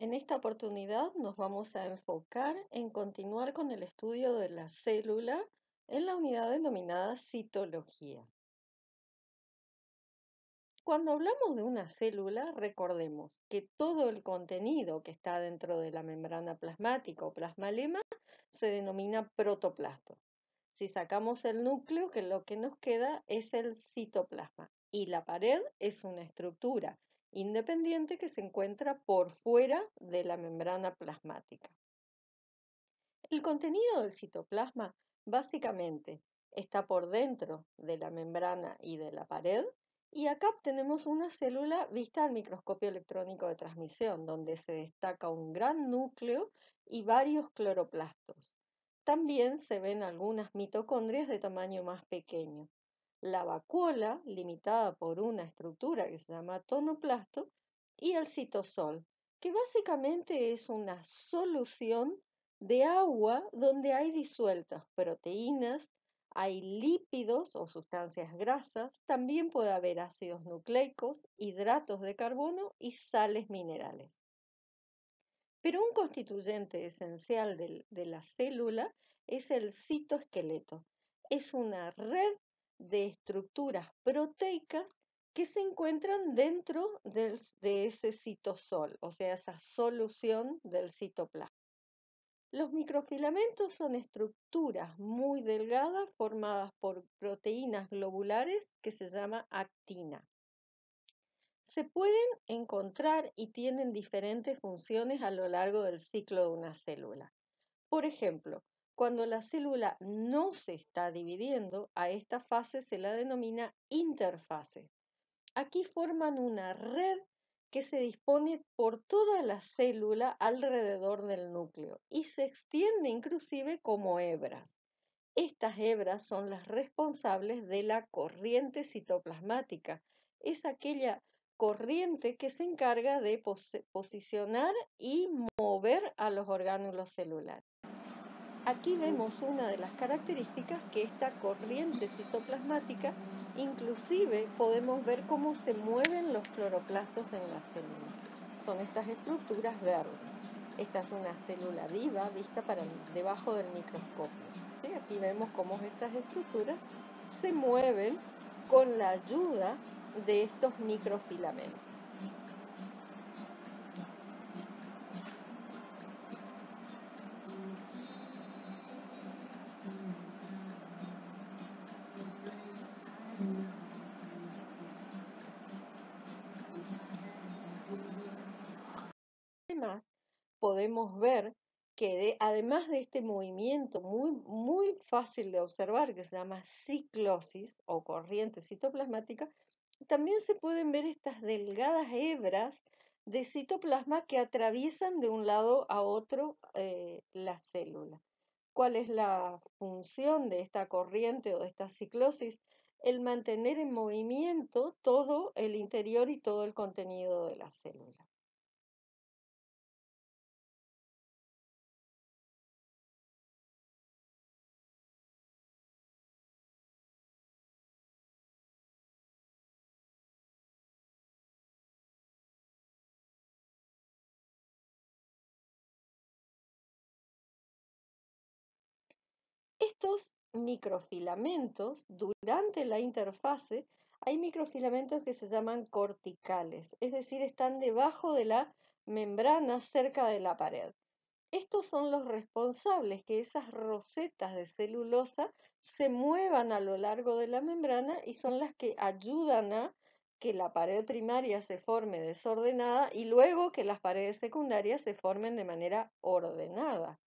En esta oportunidad nos vamos a enfocar en continuar con el estudio de la célula en la unidad denominada citología. Cuando hablamos de una célula, recordemos que todo el contenido que está dentro de la membrana plasmática o plasmalema se denomina protoplasto. Si sacamos el núcleo, que lo que nos queda es el citoplasma y la pared es una estructura independiente que se encuentra por fuera de la membrana plasmática. El contenido del citoplasma básicamente está por dentro de la membrana y de la pared y acá tenemos una célula vista al microscopio electrónico de transmisión donde se destaca un gran núcleo y varios cloroplastos. También se ven algunas mitocondrias de tamaño más pequeño la vacuola, limitada por una estructura que se llama tonoplasto, y el citosol, que básicamente es una solución de agua donde hay disueltas proteínas, hay lípidos o sustancias grasas, también puede haber ácidos nucleicos, hidratos de carbono y sales minerales. Pero un constituyente esencial de, la célula es el citoesqueleto. Es una red de estructuras proteicas que se encuentran dentro de ese citosol, o sea, esa solución del citoplasma. Los microfilamentos son estructuras muy delgadas formadas por proteínas globulares que se llama actina. Se pueden encontrar y tienen diferentes funciones a lo largo del ciclo de una célula. Por ejemplo, cuando la célula no se está dividiendo, a esta fase se la denomina interfase. Aquí forman una red que se dispone por toda la célula alrededor del núcleo y se extiende inclusive como hebras. Estas hebras son las responsables de la corriente citoplasmática. Es aquella corriente que se encarga de posicionar y mover a los orgánulos celulares. Aquí vemos una de las características que esta corriente citoplasmática, inclusive podemos ver cómo se mueven los cloroplastos en la célula. Son estas estructuras verdes. Esta es una célula viva vista para debajo del microscopio. Aquí vemos cómo estas estructuras se mueven con la ayuda de estos microfilamentos. podemos ver que además de este movimiento muy, muy fácil de observar que se llama ciclosis o corriente citoplasmática, también se pueden ver estas delgadas hebras de citoplasma que atraviesan de un lado a otro eh, la célula. ¿Cuál es la función de esta corriente o de esta ciclosis? El mantener en movimiento todo el interior y todo el contenido de la célula. estos microfilamentos, durante la interfase, hay microfilamentos que se llaman corticales, es decir, están debajo de la membrana cerca de la pared. Estos son los responsables que esas rosetas de celulosa se muevan a lo largo de la membrana y son las que ayudan a que la pared primaria se forme desordenada y luego que las paredes secundarias se formen de manera ordenada.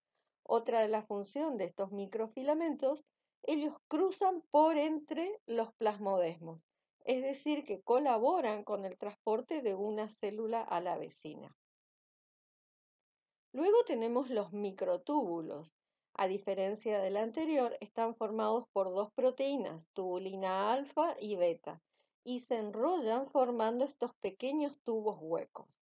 Otra de las funciones de estos microfilamentos, ellos cruzan por entre los plasmodesmos, es decir, que colaboran con el transporte de una célula a la vecina. Luego tenemos los microtúbulos. A diferencia del anterior, están formados por dos proteínas, tubulina alfa y beta, y se enrollan formando estos pequeños tubos huecos.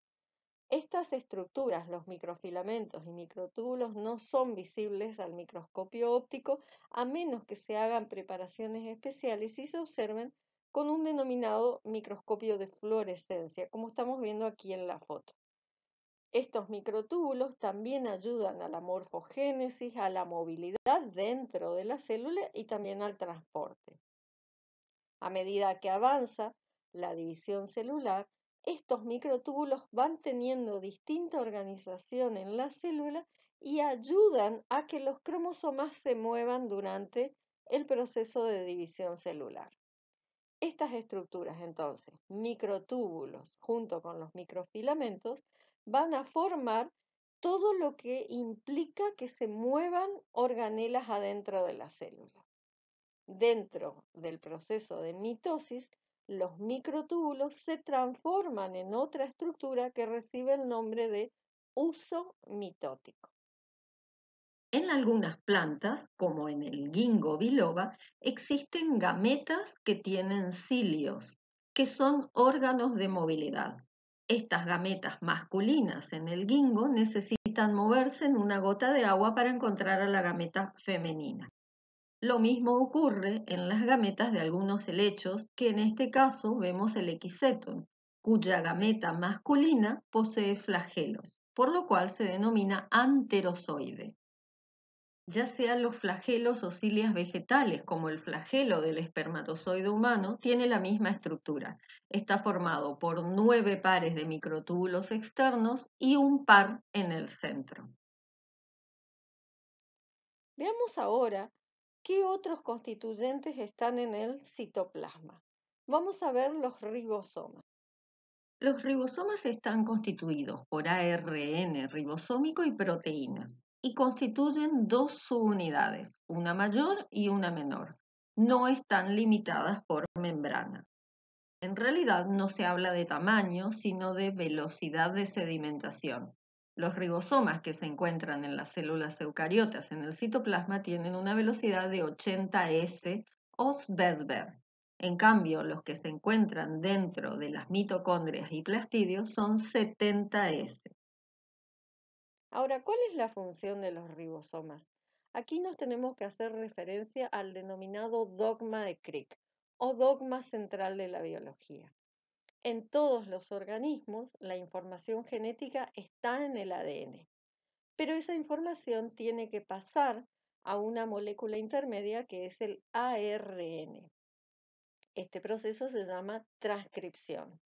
Estas estructuras, los microfilamentos y microtúbulos, no son visibles al microscopio óptico a menos que se hagan preparaciones especiales y se observen con un denominado microscopio de fluorescencia, como estamos viendo aquí en la foto. Estos microtúbulos también ayudan a la morfogénesis, a la movilidad dentro de la célula y también al transporte. A medida que avanza la división celular, estos microtúbulos van teniendo distinta organización en la célula y ayudan a que los cromosomas se muevan durante el proceso de división celular. Estas estructuras, entonces, microtúbulos junto con los microfilamentos, van a formar todo lo que implica que se muevan organelas adentro de la célula. Dentro del proceso de mitosis, los microtúbulos se transforman en otra estructura que recibe el nombre de uso mitótico. En algunas plantas, como en el guingo biloba, existen gametas que tienen cilios, que son órganos de movilidad. Estas gametas masculinas en el gingo necesitan moverse en una gota de agua para encontrar a la gameta femenina. Lo mismo ocurre en las gametas de algunos helechos, que en este caso vemos el Xeton, cuya gameta masculina posee flagelos, por lo cual se denomina anterozoide. Ya sean los flagelos o cilias vegetales, como el flagelo del espermatozoide humano, tiene la misma estructura. Está formado por nueve pares de microtúbulos externos y un par en el centro. Veamos ahora ¿Qué otros constituyentes están en el citoplasma? Vamos a ver los ribosomas. Los ribosomas están constituidos por ARN ribosómico y proteínas y constituyen dos subunidades, una mayor y una menor. No están limitadas por membranas. En realidad no se habla de tamaño, sino de velocidad de sedimentación. Los ribosomas que se encuentran en las células eucariotas en el citoplasma tienen una velocidad de 80S o Svedberg. En cambio, los que se encuentran dentro de las mitocondrias y plastidios son 70S. Ahora, ¿cuál es la función de los ribosomas? Aquí nos tenemos que hacer referencia al denominado dogma de Crick o dogma central de la biología. En todos los organismos, la información genética está en el ADN, pero esa información tiene que pasar a una molécula intermedia que es el ARN. Este proceso se llama transcripción.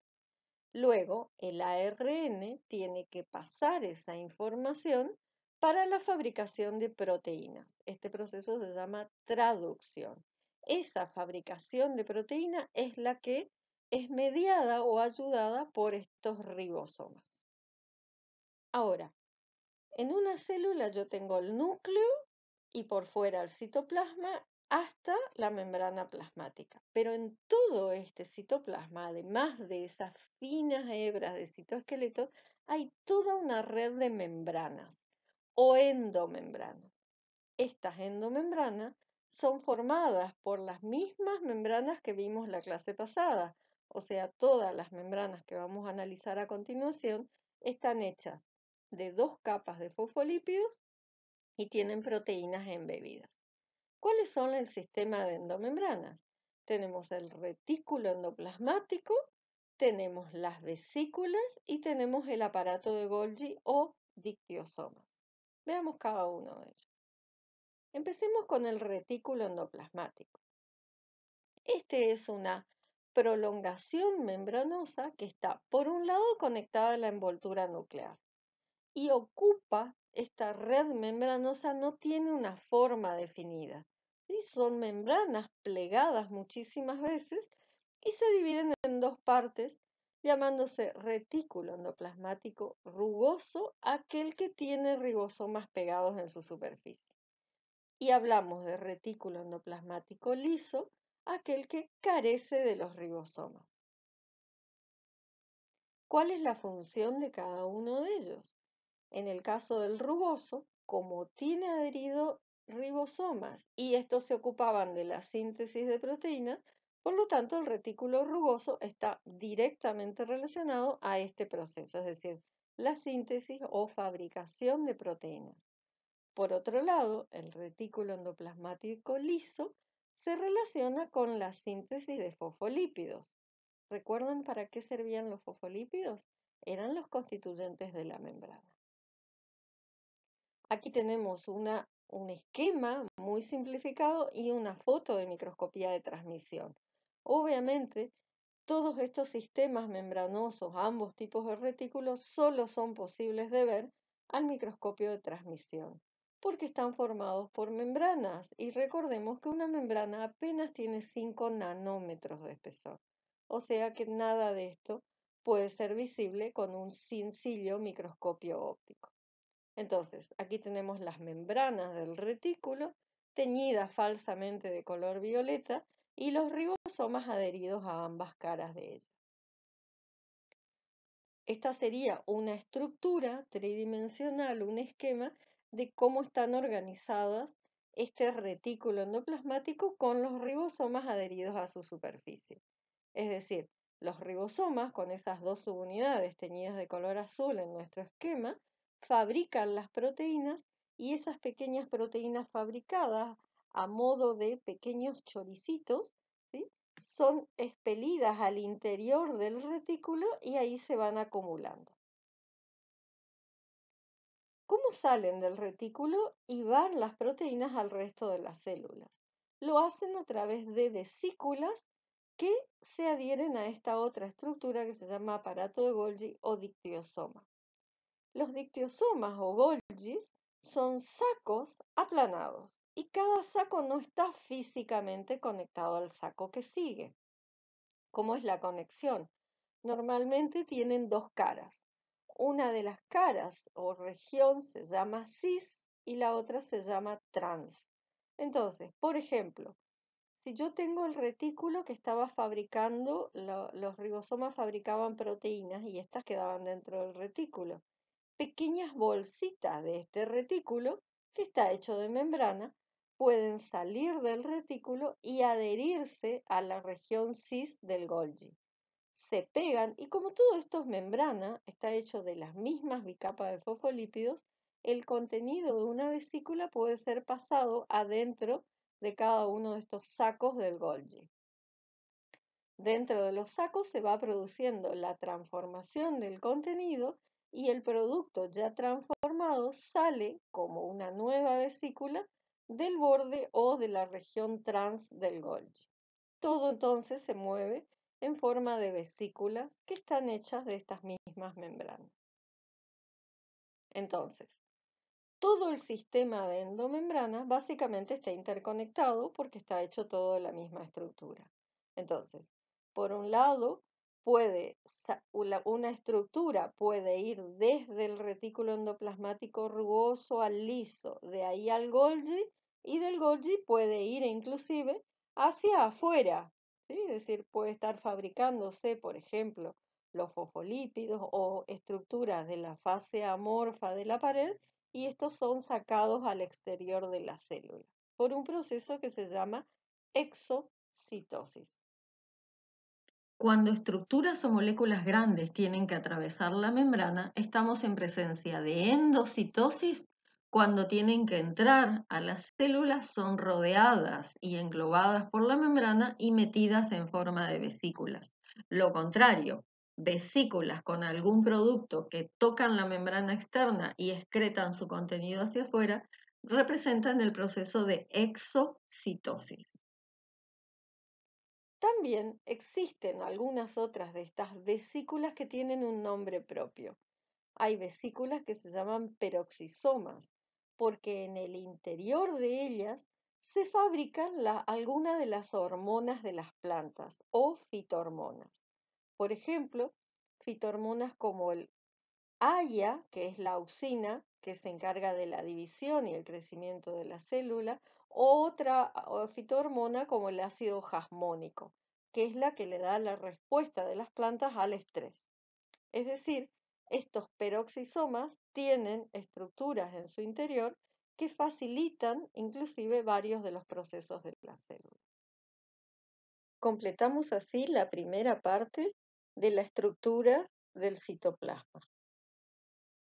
Luego, el ARN tiene que pasar esa información para la fabricación de proteínas. Este proceso se llama traducción. Esa fabricación de proteína es la que es mediada o ayudada por estos ribosomas. Ahora, en una célula yo tengo el núcleo y por fuera el citoplasma hasta la membrana plasmática. Pero en todo este citoplasma, además de esas finas hebras de citoesqueleto, hay toda una red de membranas o endomembranas. Estas endomembranas son formadas por las mismas membranas que vimos la clase pasada, o sea, todas las membranas que vamos a analizar a continuación, están hechas de dos capas de fosfolípidos y tienen proteínas embebidas. ¿Cuáles son el sistema de endomembranas? Tenemos el retículo endoplasmático, tenemos las vesículas y tenemos el aparato de Golgi o dictiosomas. Veamos cada uno de ellos. Empecemos con el retículo endoplasmático. Este es una prolongación membranosa que está, por un lado, conectada a la envoltura nuclear y ocupa esta red membranosa, no tiene una forma definida. y Son membranas plegadas muchísimas veces y se dividen en dos partes, llamándose retículo endoplasmático rugoso, aquel que tiene ribosomas pegados en su superficie. Y hablamos de retículo endoplasmático liso, aquel que carece de los ribosomas. ¿Cuál es la función de cada uno de ellos? En el caso del rugoso, como tiene adherido ribosomas y estos se ocupaban de la síntesis de proteínas, por lo tanto el retículo rugoso está directamente relacionado a este proceso, es decir, la síntesis o fabricación de proteínas. Por otro lado, el retículo endoplasmático liso se relaciona con la síntesis de fosfolípidos. ¿Recuerdan para qué servían los fosfolípidos? Eran los constituyentes de la membrana. Aquí tenemos un esquema muy simplificado y una foto de microscopía de transmisión. Obviamente, todos estos sistemas membranosos, ambos tipos de retículos, solo son posibles de ver al microscopio de transmisión porque están formados por membranas y recordemos que una membrana apenas tiene 5 nanómetros de espesor, o sea que nada de esto puede ser visible con un sencillo microscopio óptico. Entonces, aquí tenemos las membranas del retículo teñidas falsamente de color violeta y los ribosomas adheridos a ambas caras de ellas. Esta sería una estructura tridimensional, un esquema de cómo están organizadas este retículo endoplasmático con los ribosomas adheridos a su superficie. Es decir, los ribosomas, con esas dos subunidades teñidas de color azul en nuestro esquema, fabrican las proteínas y esas pequeñas proteínas fabricadas a modo de pequeños choricitos son expelidas al interior del retículo y ahí se van acumulando. ¿Cómo salen del retículo y van las proteínas al resto de las células? Lo hacen a través de vesículas que se adhieren a esta otra estructura que se llama aparato de Golgi o dictiosoma. Los dictiosomas o Golgis son sacos aplanados y cada saco no está físicamente conectado al saco que sigue. ¿Cómo es la conexión? Normalmente tienen dos caras, una de las caras o región se llama cis y la otra se llama trans. Entonces, por ejemplo, si yo tengo el retículo que estaba fabricando, los ribosomas fabricaban proteínas y estas quedaban dentro del retículo. Pequeñas bolsitas de este retículo, que está hecho de membrana, pueden salir del retículo y adherirse a la región cis del Golgi se pegan y como todo esto es membrana, está hecho de las mismas bicapas de fosfolípidos, el contenido de una vesícula puede ser pasado adentro de cada uno de estos sacos del Golgi. Dentro de los sacos se va produciendo la transformación del contenido y el producto ya transformado sale como una nueva vesícula del borde o de la región trans del Golgi. Todo entonces se mueve en forma de vesículas que están hechas de estas mismas membranas. Entonces, todo el sistema de endomembranas básicamente está interconectado porque está hecho todo de la misma estructura. Entonces, por un lado, una estructura puede ir desde el retículo endoplasmático rugoso al liso, de ahí al Golgi, y del Golgi puede ir inclusive hacia afuera, es decir, puede estar fabricándose, por ejemplo, los fosfolípidos o estructuras de la fase amorfa de la pared y estos son sacados al exterior de la célula por un proceso que se llama exocitosis. Cuando estructuras o moléculas grandes tienen que atravesar la membrana, estamos en presencia de endocitosis cuando tienen que entrar a las células son rodeadas y englobadas por la membrana y metidas en forma de vesículas. Lo contrario, vesículas con algún producto que tocan la membrana externa y excretan su contenido hacia afuera representan el proceso de exocitosis. También existen algunas otras de estas vesículas que tienen un nombre propio. Hay vesículas que se llaman peroxisomas porque en el interior de ellas se fabrican algunas de las hormonas de las plantas o fitohormonas. Por ejemplo, fitohormonas como el haya, que es la auxina, que se encarga de la división y el crecimiento de la célula, o otra fitohormona como el ácido jasmónico, que es la que le da la respuesta de las plantas al estrés. Es decir, estos peroxisomas tienen estructuras en su interior que facilitan inclusive varios de los procesos de la célula. Completamos así la primera parte de la estructura del citoplasma.